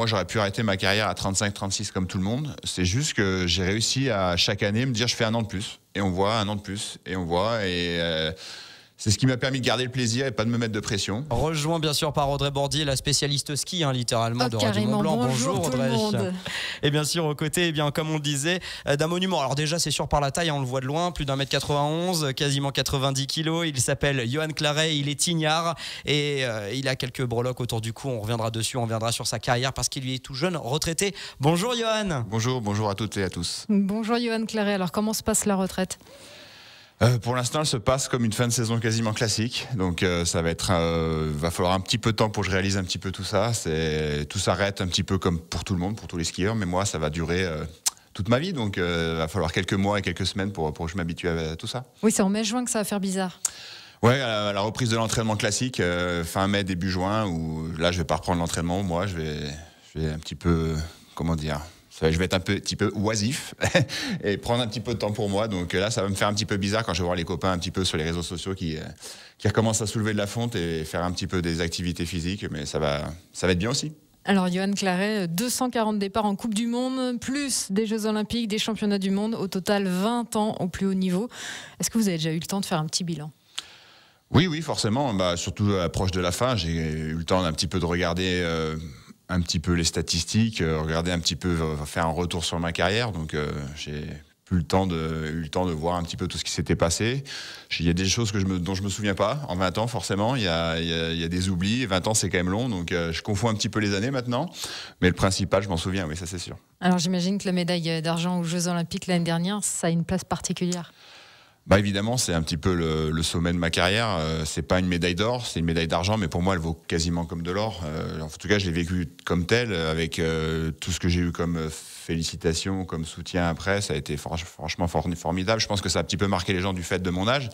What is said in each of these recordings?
Moi, j'aurais pu arrêter ma carrière à 35, 36 comme tout le monde. C'est juste que j'ai réussi à chaque année me dire je fais un an de plus. Et on voit un an de plus. Et on voit. Et. Euh, c'est ce qui m'a permis de garder le plaisir et pas de me mettre de pression. Rejoint bien sûr par Audrey Bordier, la spécialiste ski, hein, littéralement, oh, de Radio Mont Blanc. Bonjour, Audrey. Et eh bien sûr, aux côtés, eh bien, comme on le disait, euh, d'un monument. Alors déjà, c'est sûr par la taille, hein, on le voit de loin, plus d'un mètre 91, quasiment 90 kilos. Il s'appelle Johan Claret, il est tignard et euh, il a quelques breloques autour du cou. On reviendra dessus, on reviendra sur sa carrière parce qu'il est tout jeune, retraité. Bonjour Johan. Bonjour, bonjour à toutes et à tous. Bonjour Johan Claret. Alors comment se passe la retraite euh, pour l'instant, elle se passe comme une fin de saison quasiment classique. Donc, euh, ça va être, euh, va falloir un petit peu de temps pour que je réalise un petit peu tout ça. C'est tout s'arrête un petit peu comme pour tout le monde, pour tous les skieurs. Mais moi, ça va durer toute ma vie. Donc, il va falloir quelques mois et quelques semaines pour, que je m'habitue à, tout ça. Oui, c'est en mai-juin que ça va faire bizarre. Oui, à la reprise de l'entraînement classique, fin mai, début juin, où là, je vais pas reprendre l'entraînement, moi, je vais, je vais un petit peu, comment dire, je vais être un petit peu oisif et prendre un petit peu de temps pour moi. Donc là, ça va me faire un petit peu bizarre quand je vais voir les copains un petit peu sur les réseaux sociaux qui, euh, qui recommencent à soulever de la fonte et faire un petit peu des activités physiques. Mais ça va, ça va être bien aussi. Alors, Johan Claret, 240 euh, départs en Coupe du Monde, plus des Jeux Olympiques, des Championnats du Monde, au total 20 ans au plus haut niveau. Est-ce que vous avez déjà eu le temps de faire un petit bilan oui, oui, forcément. Bah, surtout à euh, l'approche de la fin, j'ai eu le temps d'un petit peu de regarder un petit peu les statistiques, euh, regarder un petit peu, euh, faire un retour sur ma carrière. Donc euh, j'ai eu le temps de voir un petit peu tout ce qui s'était passé. Il y a des choses que je ne je me souviens pas. En 20 ans, forcément, il y a, des oublis. 20 ans, c'est quand même long, donc je confonds un petit peu les années maintenant. Mais le principal, je m'en souviens, oui, ça c'est sûr. Alors j'imagine que la médaille d'argent aux Jeux Olympiques l'année dernière, ça a une place particulière bah évidemment, c'est un petit peu le, sommet de ma carrière. Euh, c'est pas une médaille d'or, c'est une médaille d'argent, mais pour moi, elle vaut quasiment comme de l'or. Euh, en tout cas, je l'ai vécu comme tel, avec euh, tout ce que j'ai eu comme félicitations, comme soutien après. Ça a été franchement formidable. Je pense que ça a un petit peu marqué les gens du fait de mon âge.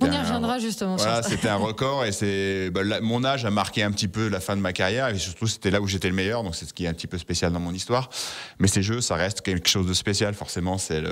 On y reviendra un, justement. c'était un record et c'est bah, mon âge a marqué un petit peu la fin de ma carrière et surtout c'était là où j'étais le meilleur, donc c'est ce qui est un petit peu spécial dans mon histoire. Mais ces jeux, ça reste quelque chose de spécial, forcément, c'est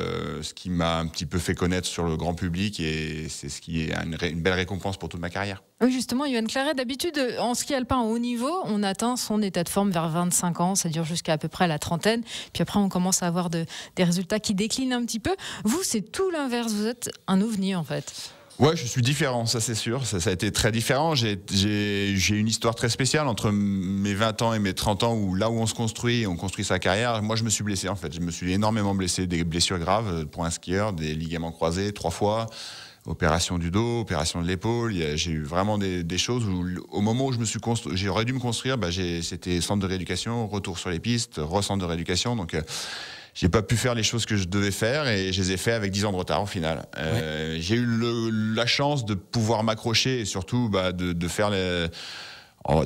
ce qui m'a un petit peu fait connaître sur le grand public et c'est ce qui est une, belle récompense pour toute ma carrière. Oui, justement, Yohann Claret, d'habitude euh, en ski alpin au haut niveau, on atteint son état de forme vers 25 ans, ça dure jusqu'à à peu près la trentaine, puis après on commence à avoir des résultats qui déclinent un petit peu. Vous, c'est tout l'inverse, vous êtes un ovni en fait. Ouais, je suis différent, ça c'est sûr. Ça, a été très différent. J'ai une histoire très spéciale entre mes 20 ans et mes 30 ans où là où on se construit, on construit sa carrière. Moi, je me suis blessé en fait. Je me suis énormément blessé, des blessures graves pour un skieur, des ligaments croisés trois fois, opération du dos, opération de l'épaule. J'ai eu vraiment des, choses où au moment où je me suis j'aurais dû me construire, bah, c'était centre de rééducation, retour sur les pistes, recentre de rééducation. Donc euh, j'ai pas pu faire les choses que je devais faire et je les ai fait avec 10 ans de retard au final. Euh, j'ai eu la chance de pouvoir m'accrocher et surtout bah, de, de, faire les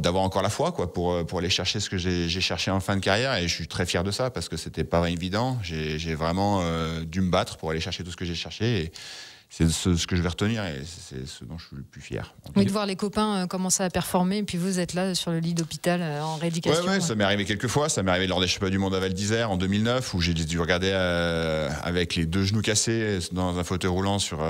d'avoir encore la foi quoi pour euh, pour aller chercher ce que j'ai cherché en fin de carrière et je suis très fier de ça parce que c'était pas évident j'ai vraiment euh, dû me battre pour aller chercher tout ce que j'ai cherché et, c'est ce, que je vais retenir et c'est ce dont je suis le plus fier. Oui, de voir les copains euh, commencer à performer, et puis vous êtes là sur le lit d'hôpital euh, en rééducation. Oui, ça m'est arrivé quelques fois. Ça m'est arrivé lors des Championnats du Monde à Val d'Isère en 2009, où j'ai dû regarder euh, avec les deux genoux cassés dans un fauteuil roulant sur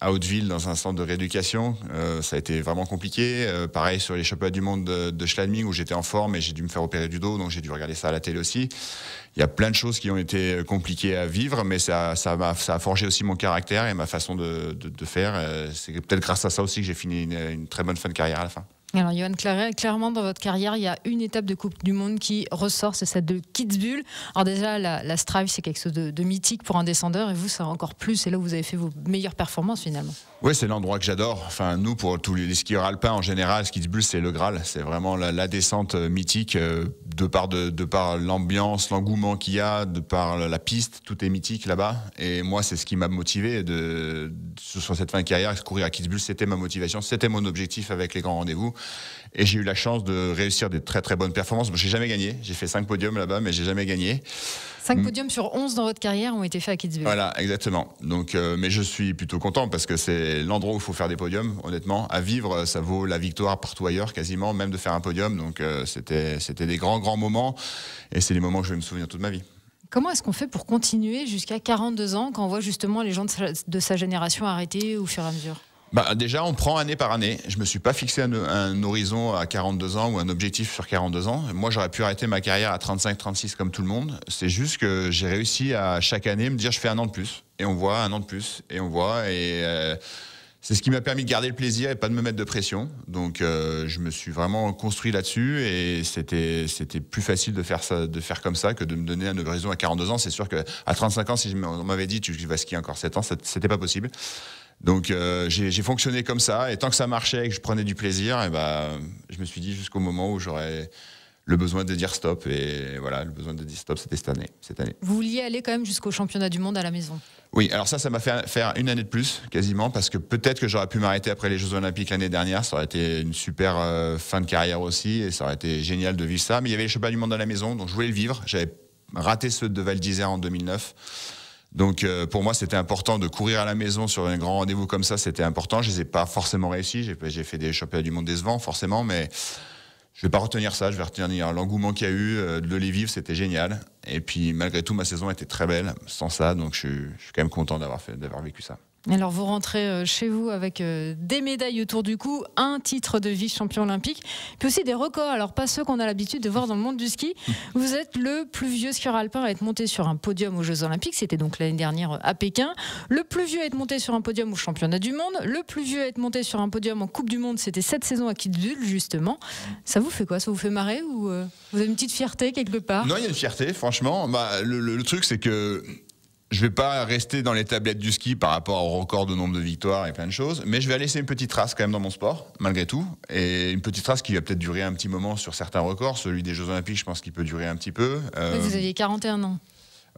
à Hauteville dans un centre de rééducation. Euh, ça a été vraiment compliqué. Euh, pareil sur les championnats du monde de, de où j'étais en forme et j'ai dû me faire opérer du dos, donc j'ai dû regarder ça à la télé aussi. Il y a plein de choses qui ont été compliquées à vivre, mais ça, ça, a, a forgé aussi mon caractère et ma façon de, faire. Euh, c'est peut-être grâce à ça aussi que j'ai fini une, une très bonne fin de carrière à la fin. Alors, Johan Claret, clairement, dans votre carrière, il y a une étape de Coupe du Monde qui ressort, c'est celle de Kitzbühel. Alors, déjà, la, la Strive, c'est quelque chose de, mythique pour un descendeur, et vous, ça encore plus. C'est là où vous avez fait vos meilleures performances, finalement. Oui, c'est l'endroit que j'adore. Enfin, nous, pour tous les skieurs alpins, en général, Kitzbühel, c'est le Graal. C'est vraiment la, descente euh, mythique, euh, de par, de, par l'ambiance, l'engouement qu'il y a, de par la piste, tout est mythique là-bas. Et moi, c'est ce qui m'a motivé de, sur cette fin de carrière, courir à Kitzbühel, c'était ma motivation, c'était mon objectif avec les grands rendez-vous. Et j'ai eu la chance de réussir des très très bonnes performances. J'ai jamais gagné. J'ai fait 5 podiums là-bas, mais j'ai jamais gagné. 5 podiums sur 11 dans votre carrière ont été faits à Kitzbühel. Voilà, exactement. Donc, euh, mais je suis plutôt content parce que c'est l'endroit où il faut faire des podiums, honnêtement. À vivre, ça vaut la victoire partout ailleurs, quasiment, même de faire un podium. Donc euh, c'était, des grands, grands moments. Et c'est des moments que je vais me souvenir toute ma vie. Comment est-ce qu'on fait pour continuer jusqu'à 42 ans quand on voit justement les gens de sa, de sa génération arrêter au fur et à mesure bah, Déjà, on prend année par année. Je ne me suis pas fixé un, horizon à 42 ans ou un objectif sur 42 ans. Moi, j'aurais pu arrêter ma carrière à 35-36 comme tout le monde. C'est juste que j'ai réussi à chaque année me dire je fais un an de plus. Et on voit un an de plus. Et on voit. Et. Euh, c'est ce qui m'a permis de garder le plaisir et pas de me mettre de pression. Donc, euh, je me suis vraiment construit là-dessus et c'était c'était plus facile de faire ça, de faire comme ça que de me donner un horizon à 42 ans. C'est sûr que à 35 ans, si on m'avait dit tu vas skier encore 7 ans, c'était pas possible. Donc euh, j'ai fonctionné comme ça, et tant que ça marchait et que je prenais du plaisir, et eh ben, je me suis dit jusqu'au moment où j'aurais le besoin de dire stop, et voilà, le besoin de dire stop, c'était cette année, cette année. Vous vouliez aller quand même jusqu'au championnat du monde à la maison Oui, alors ça, ça m'a fait faire une année de plus, quasiment, parce que peut-être que j'aurais pu m'arrêter après les Jeux Olympiques l'année dernière, ça aurait été une super euh, fin de carrière aussi, et ça aurait été génial de vivre ça, mais il y avait les championnats du monde à la maison, donc je voulais le vivre, j'avais raté ceux de Val d'Isère en 2009. Donc euh, pour moi, c'était important de courir à la maison sur un grand rendez-vous comme ça, c'était important. Je les ai pas forcément réussi, j'ai fait des championnats du monde des vents forcément, mais je ne vais pas retenir ça, je vais retenir l'engouement qu'il y a eu, euh, de les vivre, c'était génial. Et puis malgré tout, ma saison était très belle sans ça, donc je, suis quand même content d'avoir fait d'avoir vécu ça. Alors vous rentrez euh, chez vous avec euh, des médailles autour du cou, un titre de vice-champion olympique, puis aussi des records. Alors pas ceux qu'on a l'habitude de voir dans le monde du ski. Vous êtes le plus vieux skieur alpin à être monté sur un podium aux Jeux olympiques, c'était donc l'année dernière euh, à Pékin. Le plus vieux à être monté sur un podium au championnat du monde, le plus vieux à être monté sur un podium en Coupe du monde, c'était cette saison à Kidul justement. Ça vous fait quoi Ça vous fait marrer ou vous avez une petite fierté quelque part Non, il y a une fierté franchement. Bah, le truc c'est que je ne vais pas rester dans les tablettes du ski par rapport au record de nombre de victoires et plein de choses, mais je vais laisser une petite trace quand même dans mon sport, malgré tout, et une petite trace qui va peut-être durer un petit moment sur certains records. Celui des Jeux Olympiques, je pense qu'il peut durer un petit peu. Euh, vous aviez 41 ans.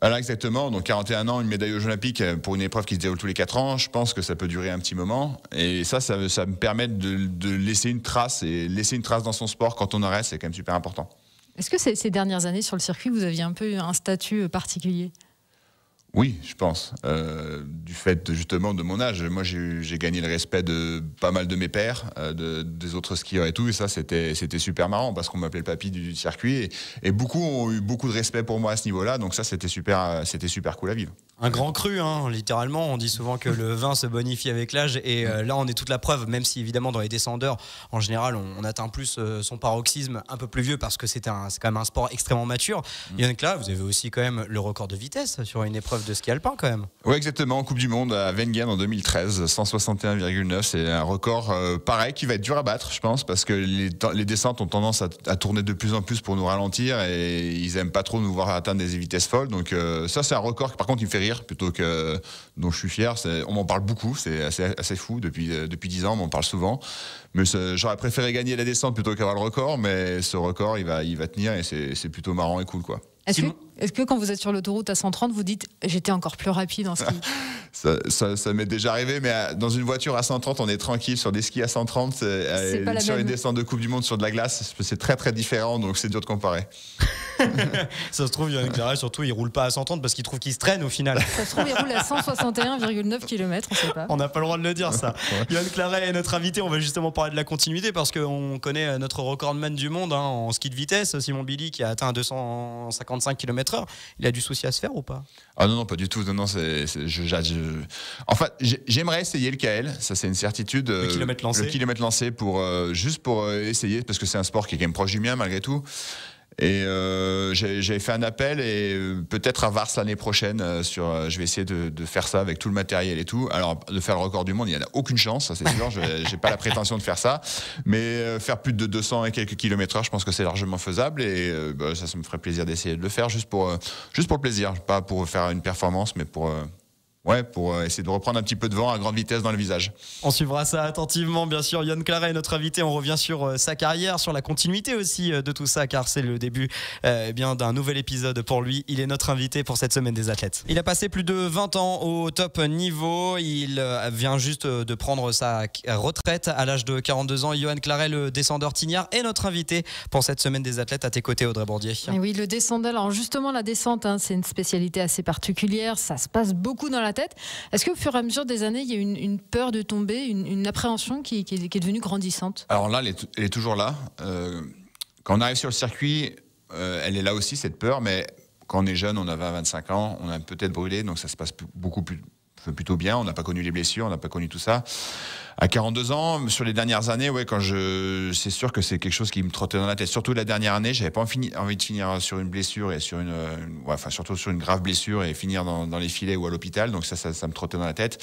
Voilà, exactement. Donc 41 ans, une médaille aux Jeux Olympiques euh, pour une épreuve qui se déroule tous les 4 ans, je pense que ça peut durer un petit moment. Et ça, ça, me permet de, laisser une trace. Et laisser une trace dans son sport quand on en reste, c'est quand même super important. Est-ce que ces dernières années sur le circuit, vous aviez un peu un statut euh, particulier oui, je pense. Euh, du fait justement de mon âge, moi j'ai gagné le respect de pas mal de mes pères euh, des autres skieurs et tout. Et ça, c'était super marrant parce qu'on m'appelait le papy du, circuit. Et, beaucoup ont eu beaucoup de respect pour moi à ce niveau-là. Donc ça, c'était super, c'était super cool à vivre. Un grand cru, hein, littéralement. On dit souvent que le vin se bonifie avec l'âge. Et euh, là, on est toute la preuve, même si évidemment dans les descendeurs, en général, on, atteint plus son paroxysme un peu plus vieux parce que c'est quand même un sport extrêmement mature. Mm. Yannick que là, vous avez aussi quand même le record de vitesse sur une épreuve épreuve de ski alpin quand même. Oui, exactement. Coupe du Monde à Wengen en 2013, 161,9. C'est un record euh, pareil qui va être dur à battre, je pense, parce que les, les descentes ont tendance à, tourner de plus en plus pour nous ralentir et ils aiment pas trop nous voir atteindre des vitesses folles. Donc, euh, ça, c'est un record qui, par contre, il me fait rire plutôt que dont je suis fier. On m'en parle beaucoup, c'est assez, assez, fou. Depuis, euh, depuis 10 ans, on m'en parle souvent. Mais j'aurais préféré gagner la descente plutôt qu'avoir le record, mais ce record, il va, il va tenir et c'est plutôt marrant et cool, quoi. Est-ce que, quand vous êtes sur l'autoroute à 130, vous dites j'étais encore plus rapide en ski Ça, ça, m'est déjà arrivé, mais dans une voiture à 130, on est tranquille. Sur des skis à 130, euh, sur une descente de Coupe du Monde, sur de la glace, c'est très très différent, donc c'est dur de comparer. ça se trouve, Yann Claret surtout, il roule pas à 130 parce qu'il trouve qu'il se traîne au final. Ça se trouve, il roule à 161,9 km, on sait pas. On n'a pas le droit de le dire, ça. Yann Claret est notre invité. On va justement parler de la continuité parce qu'on connaît euh, notre recordman du monde hein, en ski de vitesse, Simon Billy, qui a atteint 255 km/h. Il a du souci à se faire ou pas Ah non, non, pas du tout. Non, c'est, j'aimerais essayer le KL, ça c'est une certitude. Le euh, kilomètre lancé. Le kilomètre lancé pour, euh, juste pour essayer, parce que c'est un sport qui est quand même proche du mien malgré tout. Et euh, j'ai fait un appel et euh, peut-être à Vars l'année prochaine. Euh, sur, je vais essayer de, faire ça avec tout le matériel et tout. Alors de faire le record du monde, il n'y en a aucune chance, c'est sûr. J'ai pas la prétention de faire ça, mais faire plus de 200 et quelques kilomètres heure, je pense que c'est largement faisable et bah, ça, ça me ferait plaisir d'essayer de le faire juste pour juste pour le plaisir, pas pour faire une performance, mais pour ouais, pour euh, essayer de reprendre un petit peu de vent à grande vitesse dans le visage. On suivra ça attentivement, bien sûr. Yann Claret est notre invité. On revient sur euh, sa carrière, sur la continuité aussi euh, de tout ça, car c'est le début eh bien d'un nouvel épisode pour lui. Il est notre invité pour cette semaine des athlètes. Il a passé plus de 20 ans au top niveau. Il vient juste de prendre sa retraite à l'âge de 42 ans. Yann Claret, le descendeur Tignard, est notre invité pour cette semaine des athlètes à tes côtés, Audrey Bordier. oui, le descendeur. Alors justement, la descente, hein, c'est une spécialité assez particulière. Ça se passe beaucoup dans la est-ce qu'au fur et à mesure des années, il y a une, une peur de tomber, une, appréhension qui, est, devenue grandissante Alors là, elle est, toujours là. Euh, quand on arrive sur le circuit, euh, elle est là aussi, cette peur, mais quand on est jeune, on a 20-25 ans, on a peut-être brûlé, donc ça se passe beaucoup plus, plutôt bien. On n'a pas connu les blessures, on n'a pas connu tout ça à 42 ans, sur les dernières années, ouais, quand je, c'est sûr que c'est quelque chose qui me trottait dans la tête. Surtout la dernière année, j'avais pas envie, de finir sur une blessure et sur une, euh, ouais, enfin surtout sur une grave blessure et finir dans, les filets ou à l'hôpital. Donc ça, ça, me trottait dans la tête.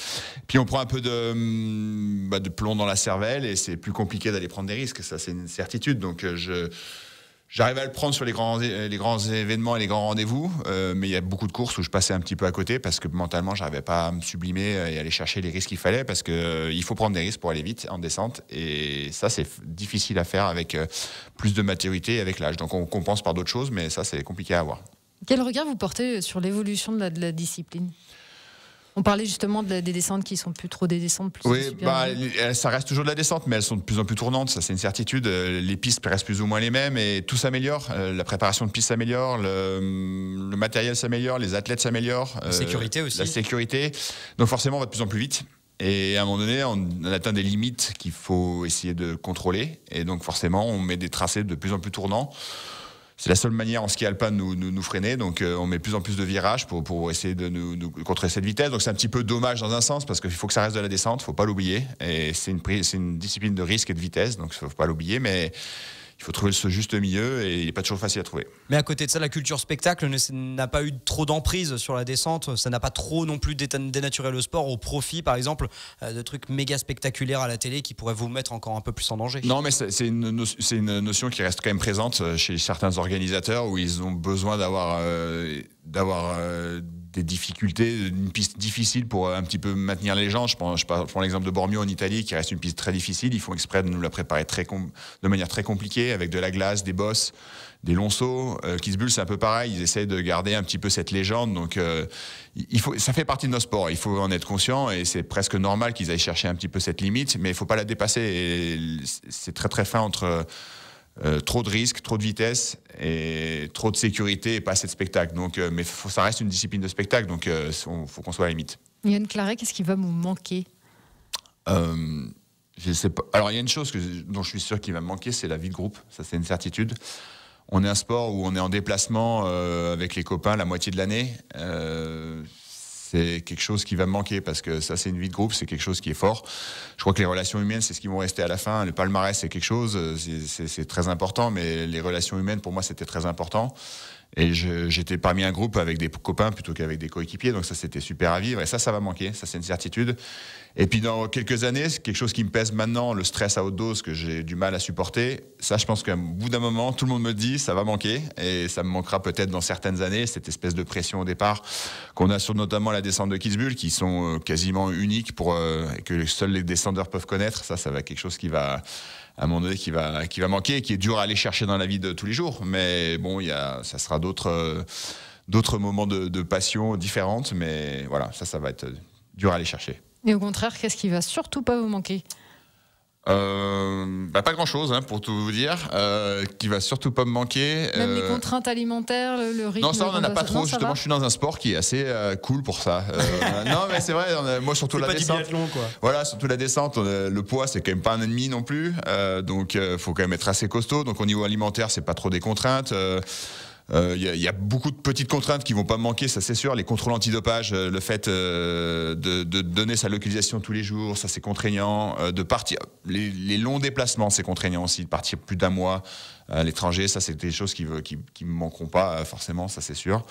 Puis on prend un peu de, bah, de plomb dans la cervelle et c'est plus compliqué d'aller prendre des risques. Ça, c'est une certitude. Donc euh, je J'arrive à le prendre sur les grands, événements et les grands rendez-vous, euh, mais il y a beaucoup de courses où je passais un petit peu à côté parce que mentalement, je n'arrivais pas à me sublimer et aller chercher les risques qu'il fallait parce qu'il euh, il faut prendre des risques pour aller vite en descente. Et ça, c'est difficile à faire avec euh, plus de maturité et avec l'âge. Donc, on compense par d'autres choses, mais ça, c'est compliqué à avoir. Quel regard vous portez sur l'évolution de la discipline on parlait justement des descentes qui sont plus trop des descentes. oui, bah, ça reste toujours de la descente, mais elles sont de plus en plus tournantes, ça c'est une certitude. Euh, les pistes restent plus ou moins les mêmes et tout s'améliore. Euh, la préparation de pistes s'améliore, hum, le, matériel s'améliore, les athlètes s'améliorent. La euh, sécurité aussi. La sécurité. Donc forcément, on va de plus en plus vite. Et à un moment donné, on atteint des limites qu'il faut essayer de contrôler. Et donc forcément, on met des tracés de plus en plus tournants c'est la seule manière en ski alpin de nous, nous, freiner. Donc euh, on met plus en plus de virages pour, essayer de nous, contrer cette vitesse. Donc c'est un petit peu dommage dans un sens parce qu'il faut que ça reste de la descente, faut pas l'oublier. Et c'est une, c'est une discipline de risque et de vitesse, donc il faut pas l'oublier. Mais il faut trouver ce juste milieu et il n'est pas toujours facile à trouver. Mais à côté de ça, la culture spectacle n'a pas eu trop d'emprise sur la descente. Ça n'a pas trop non plus dénaturé le sport au profit, par exemple, euh, de trucs méga spectaculaires à la télé qui pourraient vous mettre encore un peu plus en danger. Non, mais c'est une, une, notion qui reste quand même présente euh, chez certains organisateurs où ils ont besoin d'avoir. Euh, d'avoir des difficultés, une piste difficile pour euh, un petit peu maintenir les gens. Je prends, l'exemple de Bormio en Italie, qui reste une piste très difficile. Ils font exprès de nous la préparer de manière très compliquée, avec de la glace, des bosses, des longs sauts. Euh, c'est un peu pareil. Ils essaient de garder un petit peu cette légende. Donc, euh, ça fait partie de nos sports. Il faut en être conscient et c'est presque normal qu'ils aillent chercher un petit peu cette limite, mais il ne faut pas la dépasser. C'est très très fin entre euh, trop de risques, trop de vitesse et trop de sécurité et pas assez de spectacle. Donc, euh, mais ça reste une discipline de spectacle, donc il euh, faut qu'on soit à la limite. Yann Claret, qu'est-ce qui va vous manquer je sais pas. Alors il y a une chose que, dont je suis sûr qu'il va me manquer, c'est la vie de groupe. Ça c'est une certitude. On est un sport où on est en déplacement avec les copains la moitié de l'année c'est quelque chose qui va me manquer parce que ça, c'est une vie de groupe, c'est quelque chose qui est fort. Je crois que les relations humaines, c'est ce qui vont rester à la fin. Le palmarès, c'est quelque chose, euh, c'est très important, mais les relations humaines, pour moi, c'était très important. Et j'étais parmi un groupe avec des copains plutôt qu'avec des coéquipiers, donc ça c'était super à vivre. Et ça, ça va manquer, ça c'est une certitude. Et puis dans quelques années, quelque chose qui me pèse maintenant, le stress à haute dose que j'ai du mal à supporter. Ça, je pense qu'au bout d'un moment, tout le monde me dit ça va manquer et ça me manquera peut-être dans certaines années. Cette espèce de pression au départ qu'on a sur notamment la descente de Kitzbühel, qui sont euh, quasiment uniques pour euh, que seuls les descendeurs peuvent connaître. Ça, ça va être quelque chose qui va à un moment donné qui va, qui va manquer, qui est dur à aller chercher dans la vie de tous les jours. Mais bon, il y a, ça sera d'autres, euh, d'autres moments de, passion différentes. Mais voilà, ça, ça va être dur à aller chercher. Et au contraire, qu'est-ce qui va surtout pas vous manquer euh, bah, pas grand chose hein, pour tout vous dire, euh, qui va surtout pas me manquer. Même les euh, contraintes alimentaires, le, rythme. Non, ça on en a pas trop. Justement, je suis dans un sport qui est assez euh, cool pour ça. Euh, non, mais c'est vrai. moi surtout la pas descente. quoi. Voilà, surtout la descente. le poids, c'est quand même pas un ennemi non plus. donc, faut quand même être assez costaud. Donc, au niveau alimentaire, c'est pas trop des contraintes. Il euh, y, a beaucoup de petites contraintes qui vont pas manquer, ça c'est sûr. Les contrôles antidopage, euh, le fait euh, de, donner sa localisation tous les jours, ça c'est contraignant. de partir, les longs déplacements, c'est contraignant aussi, de partir plus d'un mois à l'étranger. Ça, c'est des choses qui ne me manqueront pas euh, forcément, ça c'est sûr.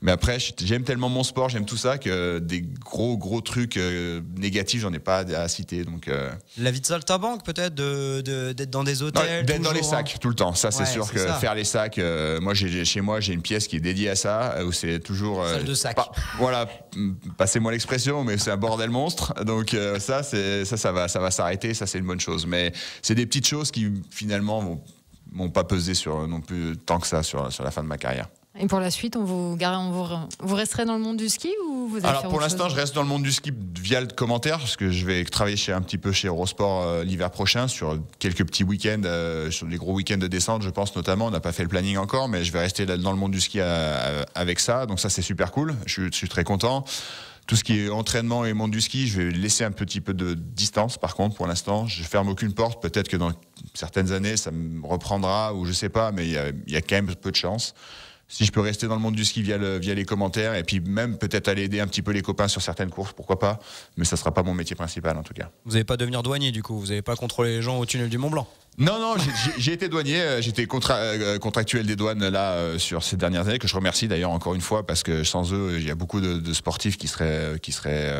Mais après, j'aime tellement mon sport, j'aime tout ça que des gros, gros trucs euh, négatifs, j'en ai pas à citer. Donc, euh. La vie de Saltabanque peut-être, d'être dans des hôtels D'être dans les hein. sacs tout le temps. Ça, c'est sûr que faire les sacs, moi, chez moi, j'ai une pièce qui est dédiée à ça, où c'est toujours. Salle de sacs. voilà, mm, passez-moi l'expression, mais c'est un bordel monstre. Donc, ça, ça, ça va, ça va s'arrêter. Ça, c'est une bonne chose. Mais c'est des petites choses qui, finalement, vont m'ont pas pesé sur, non plus tant que ça sur, sur la fin de ma carrière. Et pour la suite, on vous, on vous, vous resterez dans le monde du ski ou vous Alors pour l'instant, je reste dans le monde du ski via le commentaire, parce que je vais travailler chez, un petit peu chez Eurosport euh, l'hiver prochain sur quelques petits week-ends, euh, sur les gros week-ends de descente, je pense notamment. On n'a pas fait le planning encore, mais je vais rester dans le monde du ski euh, avec ça. Donc ça, c'est super cool. je suis très content. Tout ce qui est entraînement et monde du ski, je vais laisser un petit peu de distance par contre pour l'instant. Je ferme aucune porte. Peut-être que dans certaines années, ça me reprendra ou je sais pas, mais il y a, quand même peu de chance. Si je peux rester dans le monde du ski via, les commentaires et puis même peut-être aller aider un petit peu les copains sur certaines courses, pourquoi pas, mais ça ne sera pas mon métier principal en tout cas. Vous n'allez pas devenir douanier du coup, vous n'allez pas contrôler les gens au tunnel du Mont Blanc non, non, j'ai été douanier, euh, j'étais euh, contractuel des douanes là euh, sur ces dernières années, que je remercie d'ailleurs encore une fois, parce que sans eux, il y a beaucoup de, sportifs qui seraient, qui seraient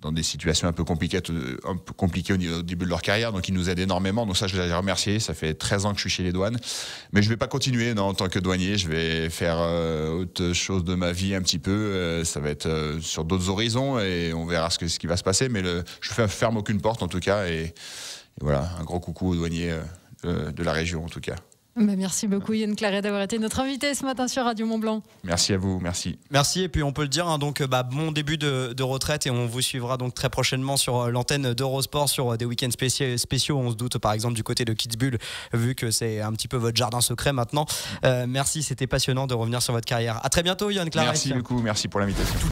dans des situations un peu, compliquées, un peu compliquées au, début de leur carrière, donc ils nous aident énormément, donc ça je les ai remerciés, ça fait 13 ans que je suis chez les douanes, mais je ne vais pas continuer en tant que douanier, je vais faire autre chose de ma vie un petit peu, ça va être sur d'autres horizons, et on verra ce, qui va se passer, mais le, je ne ferme aucune porte en tout cas, et voilà, un gros coucou aux douaniers euh, de, la région en tout cas. Bah, merci beaucoup Yann Claret d'avoir été notre invité ce matin sur Radio Mont Blanc. Merci à vous, merci. Merci et puis on peut le dire, hein, donc euh, bah, bon début de, retraite et on vous suivra donc très prochainement sur euh, l'antenne d'Eurosport sur des week-ends spéciaux, spéciaux, On se doute par exemple du côté de Kitzbühel vu que c'est un petit peu votre jardin secret maintenant. merci, c'était passionnant de revenir sur votre carrière. À très bientôt Yann Claret. Merci beaucoup, merci pour l'invitation.